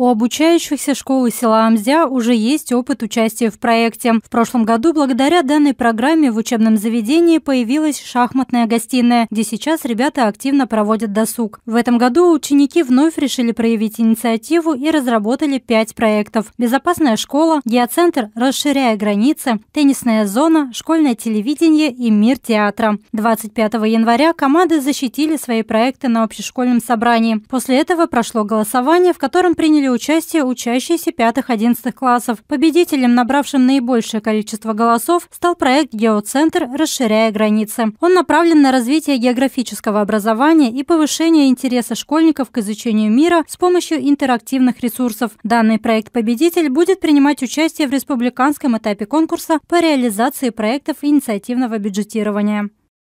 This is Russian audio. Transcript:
У обучающихся школы села Амзя уже есть опыт участия в проекте. В прошлом году благодаря данной программе в учебном заведении появилась шахматная гостиная, где сейчас ребята активно проводят досуг. В этом году ученики вновь решили проявить инициативу и разработали пять проектов. Безопасная школа, геоцентр «Расширяя границы», теннисная зона, школьное телевидение и мир театра. 25 января команды защитили свои проекты на общешкольном собрании. После этого прошло голосование, в котором приняли приняли участие учащиеся 5-11 классов. Победителем, набравшим наибольшее количество голосов, стал проект «Геоцентр. Расширяя границы». Он направлен на развитие географического образования и повышение интереса школьников к изучению мира с помощью интерактивных ресурсов. Данный проект-победитель будет принимать участие в республиканском этапе конкурса по реализации проектов инициативного бюджетирования.